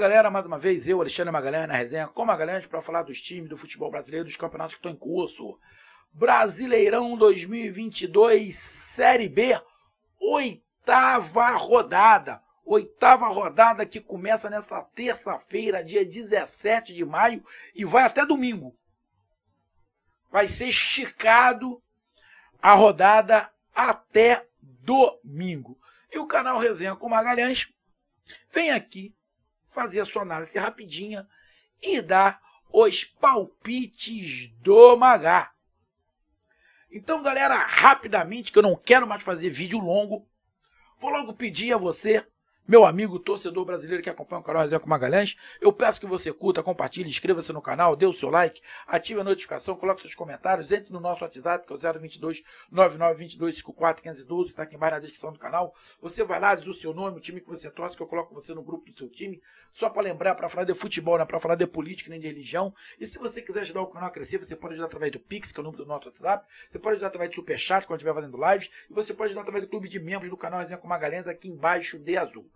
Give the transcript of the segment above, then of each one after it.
galera, mais uma vez, eu, Alexandre Magalhães, na resenha com Magalhães, para falar dos times do futebol brasileiro, dos campeonatos que estão em curso. Brasileirão 2022, Série B, oitava rodada. Oitava rodada que começa nessa terça-feira, dia 17 de maio, e vai até domingo. Vai ser esticado a rodada até domingo. E o canal Resenha com Magalhães vem aqui fazer a sua análise rapidinha e dar os palpites do Magá. Então, galera, rapidamente, que eu não quero mais fazer vídeo longo, vou logo pedir a você meu amigo torcedor brasileiro que acompanha o canal Resenha com Magalhães, eu peço que você curta, compartilhe, inscreva-se no canal, dê o seu like, ative a notificação, coloque seus comentários, entre no nosso WhatsApp, que é o 022 9922 54512, está aqui embaixo na descrição do canal. Você vai lá, diz o seu nome, o time que você torce, que eu coloco você no grupo do seu time, só para lembrar, para falar de futebol, não é para falar de política nem de religião. E se você quiser ajudar o canal a crescer, você pode ajudar através do Pix, que é o número do nosso WhatsApp, você pode ajudar através do Superchat, quando estiver fazendo lives, e você pode ajudar através do clube de membros do canal Resenha com Magalhães, aqui embaixo de azul.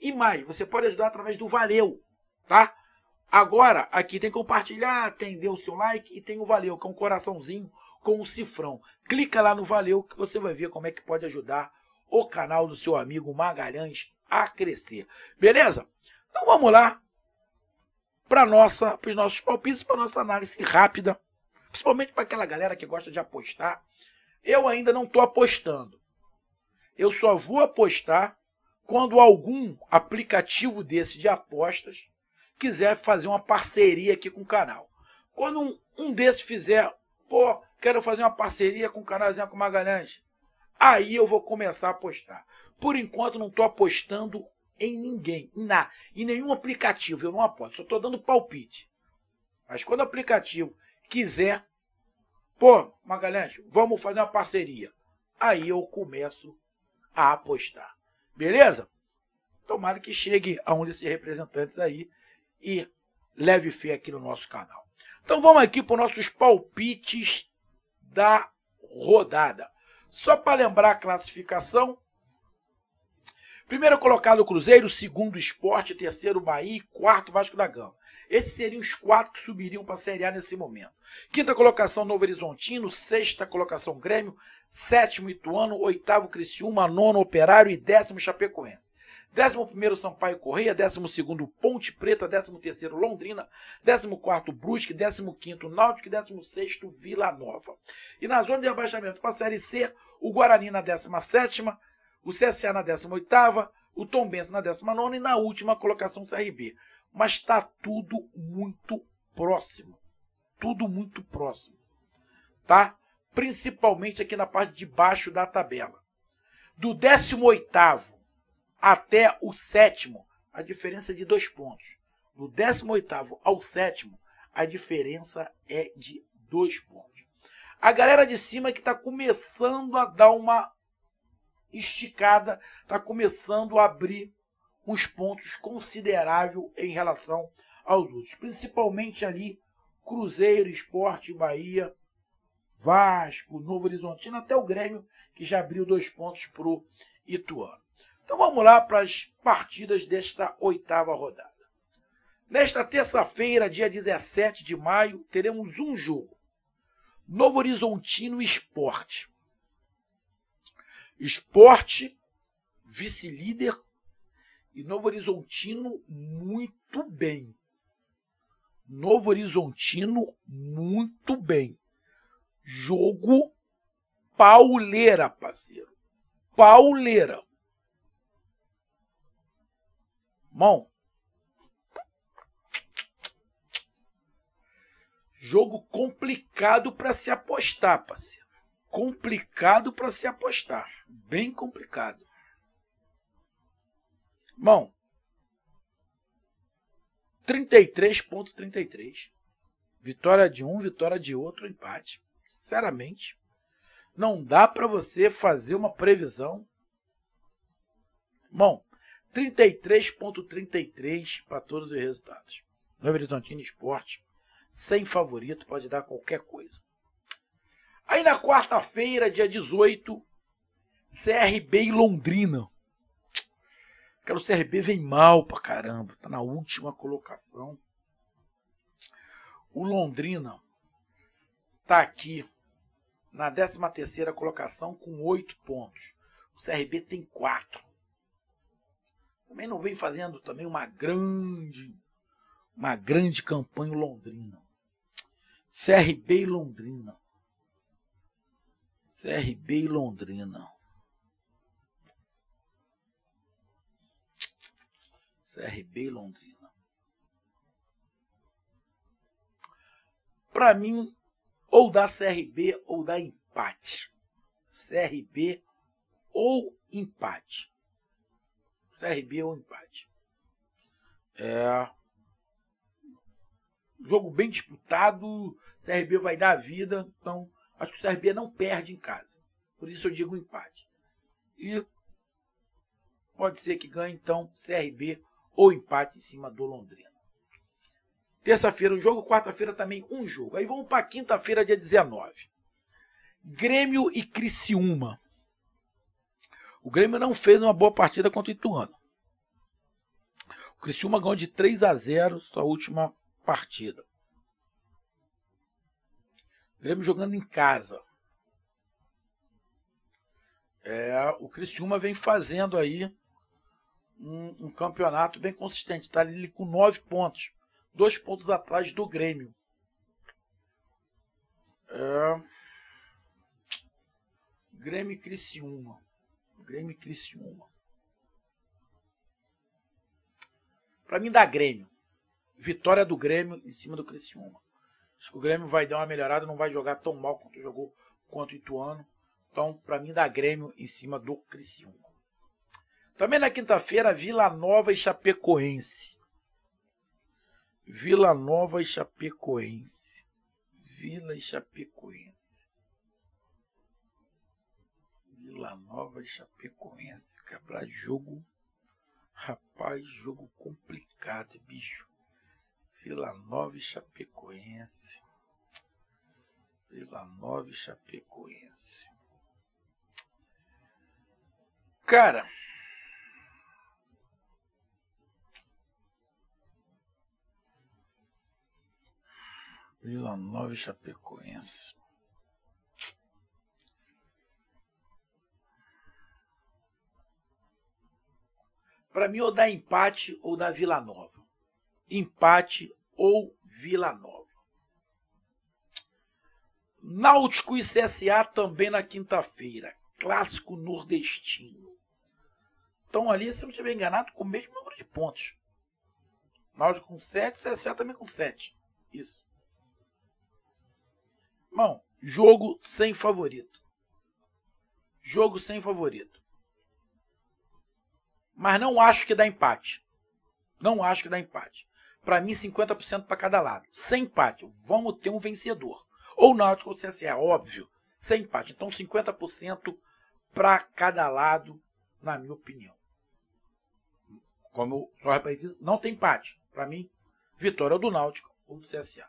E mais, você pode ajudar através do valeu, tá? Agora, aqui tem compartilhar, tem deu o seu like e tem o valeu, que é um coraçãozinho com um cifrão. Clica lá no valeu que você vai ver como é que pode ajudar o canal do seu amigo Magalhães a crescer. Beleza? Então vamos lá para nossa, para os nossos palpites, para nossa análise rápida, principalmente para aquela galera que gosta de apostar. Eu ainda não estou apostando. Eu só vou apostar quando algum aplicativo desse de apostas quiser fazer uma parceria aqui com o canal. Quando um, um desses fizer, pô, quero fazer uma parceria com o canal Zeca Magalhães, aí eu vou começar a apostar. Por enquanto não estou apostando em ninguém, em, nada em nenhum aplicativo, eu não aposto, só estou dando palpite. Mas quando o aplicativo quiser, pô, Magalhães, vamos fazer uma parceria, aí eu começo a apostar. Beleza? Tomara que chegue a um desses representantes aí e leve fé aqui no nosso canal. Então vamos aqui para os nossos palpites da rodada. Só para lembrar a classificação, Primeiro colocado o Cruzeiro, segundo Esporte, terceiro Bahia e quarto Vasco da Gama. Esses seriam os quatro que subiriam para a Série A nesse momento. Quinta colocação Novo Horizontino, sexta colocação Grêmio, sétimo Ituano, oitavo Criciúma, nono Operário e décimo Chapecoense. Décimo primeiro Sampaio Correia, décimo segundo Ponte Preta, décimo terceiro Londrina, décimo quarto Brusque, décimo quinto Náutico e décimo sexto Vila Nova. E na zona de abaixamento para a Série C, o Guarani na décima sétima, o CSA na 18 o o Tombense na 19 e na última colocação o CRB. Mas está tudo muito próximo. Tudo muito próximo. Tá? Principalmente aqui na parte de baixo da tabela. Do 18 até o 7 a diferença é de dois pontos. Do 18 ao 7 a diferença é de dois pontos. A galera de cima que está começando a dar uma esticada, está começando a abrir uns pontos consideráveis em relação aos outros, principalmente ali Cruzeiro, Esporte, Bahia, Vasco, Novo Horizontino, até o Grêmio, que já abriu dois pontos para o Ituano. Então vamos lá para as partidas desta oitava rodada. Nesta terça-feira, dia 17 de maio, teremos um jogo. Novo Horizontino Esporte. Esporte, vice-líder e Novo Horizontino muito bem. Novo Horizontino muito bem. Jogo pauleira, parceiro. Pauleira. Mão. Jogo complicado para se apostar, parceiro complicado para se apostar, bem complicado. Bom, 33.33. Vitória de um, vitória de outro, empate. Sinceramente, não dá para você fazer uma previsão. Bom, 33.33 para todos os resultados. No Horizontino Esporte, sem favorito, pode dar qualquer coisa. Aí na quarta-feira, dia 18, CRB e Londrina. Cara, o CRB vem mal pra caramba, tá na última colocação. O Londrina tá aqui na 13 terceira colocação com 8 pontos. O CRB tem 4. Também não vem fazendo também uma grande uma grande campanha Londrina. CRB e Londrina. CRB e Londrina. CRB e Londrina. Para mim, ou dá CRB ou dá empate. CRB ou empate. CRB ou empate. É. Jogo bem disputado. CRB vai dar a vida. Então, Acho que o CRB não perde em casa. Por isso eu digo empate. E pode ser que ganhe, então, CRB ou empate em cima do Londrina. Terça-feira um jogo, quarta-feira também um jogo. Aí vamos para quinta-feira, dia 19. Grêmio e Criciúma. O Grêmio não fez uma boa partida contra o Ituano. O Criciúma ganhou de 3 a 0 sua última partida. Grêmio jogando em casa. É, o Criciúma vem fazendo aí um, um campeonato bem consistente. Está ali com nove pontos. Dois pontos atrás do Grêmio. É... Grêmio e Criciúma. Grêmio e Criciúma. Para mim dá Grêmio. Vitória do Grêmio em cima do Criciúma. Acho que o Grêmio vai dar uma melhorada, não vai jogar tão mal quanto jogou quanto o Ituano. Então, para mim, dá Grêmio em cima do Criciúma. Também na quinta-feira, Vila Nova e Chapecoense. Vila Nova e Chapecoense. Vila e Chapecoense. Vila Nova e Chapecoense. Quebrar jogo. Rapaz, jogo complicado, bicho. Vila Nova e Chapecoense. Vila Nova e Chapecoense. Cara. Vila Nova e Chapecoense. Para mim, ou dá empate ou dá Vila Nova empate ou Vila Nova. Náutico e CSA também na quinta-feira. Clássico nordestino. Então ali, se eu não estiver enganado, com o mesmo número de pontos. Náutico com 7, CSA também com 7. Isso. Irmão, jogo sem favorito. Jogo sem favorito. Mas não acho que dá empate. Não acho que dá empate para mim 50% para cada lado. Sem empate, vamos ter um vencedor. Ou Náutico ou CSA, óbvio, sem empate. Então 50% para cada lado, na minha opinião. Como eu só repetido, não tem empate. Para mim, vitória do Náutico ou do CSA.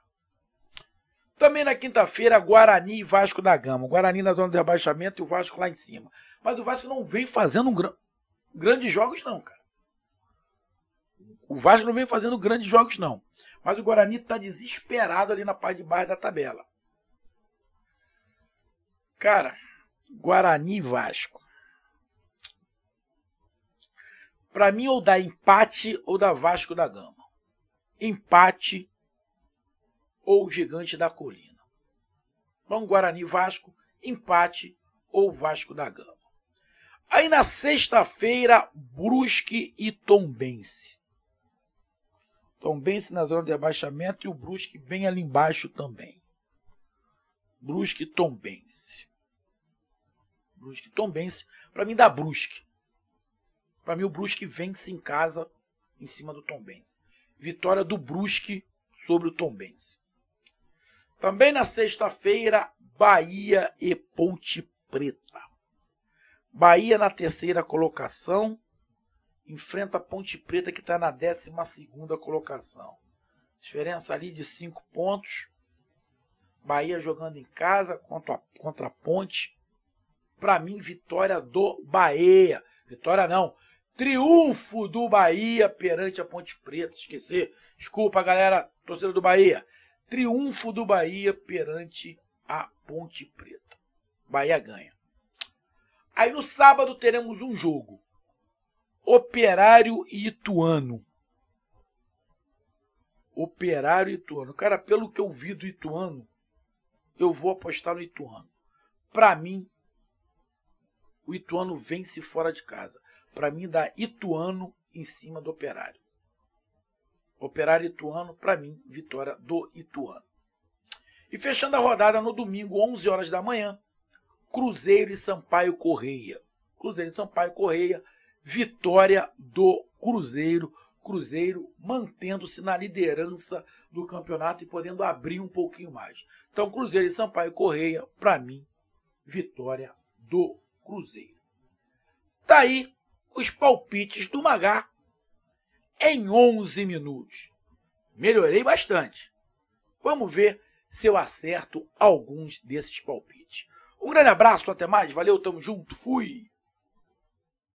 Também na quinta-feira, Guarani e Vasco da Gama. Guarani na zona de abaixamento e o Vasco lá em cima. Mas o Vasco não vem fazendo um grandes jogos, não, cara. O Vasco não vem fazendo grandes jogos, não. Mas o Guarani está desesperado ali na parte de baixo da tabela. Cara, Guarani Vasco. Para mim, ou dá empate ou dá Vasco da Gama. Empate ou Gigante da Colina. Então, Guarani Vasco, empate ou Vasco da Gama. Aí na sexta-feira, Brusque e Tombense. Tombense então, na zona de abaixamento e o Brusque bem ali embaixo também. Brusque Tombense. Brusque Tombense. Para mim dá Brusque. Para mim o Brusque vence em casa em cima do Tombense. Vitória do Brusque sobre o Tombense. Também na sexta-feira, Bahia e Ponte Preta. Bahia na terceira colocação, enfrenta a Ponte Preta que está na 12 colocação. Diferença ali de 5 pontos. Bahia jogando em casa contra a, contra a Ponte. Para mim, vitória do Bahia. Vitória não. Triunfo do Bahia perante a Ponte Preta. Esquecer. Desculpa, galera, torcedor do Bahia. Triunfo do Bahia perante a Ponte Preta. Bahia ganha. Aí no sábado teremos um jogo. Operário Ituano. Operário Ituano. Cara, pelo que eu vi do Ituano, eu vou apostar no Ituano. Para mim, o Ituano vence fora de casa. Para mim, dá Ituano em cima do Operário. Operário Ituano, para mim, vitória do Ituano. E fechando a rodada no domingo, 11 horas da manhã, Cruzeiro e Sampaio Correia. Cruzeiro e Sampaio Correia vitória do Cruzeiro. Cruzeiro mantendo-se na liderança do campeonato e podendo abrir um pouquinho mais. Então, Cruzeiro e Sampaio Correia, para mim, vitória do Cruzeiro. Tá aí os palpites do Magá em 11 minutos. Melhorei bastante. Vamos ver se eu acerto alguns desses palpites. Um grande abraço, até mais, valeu, tamo junto, fui!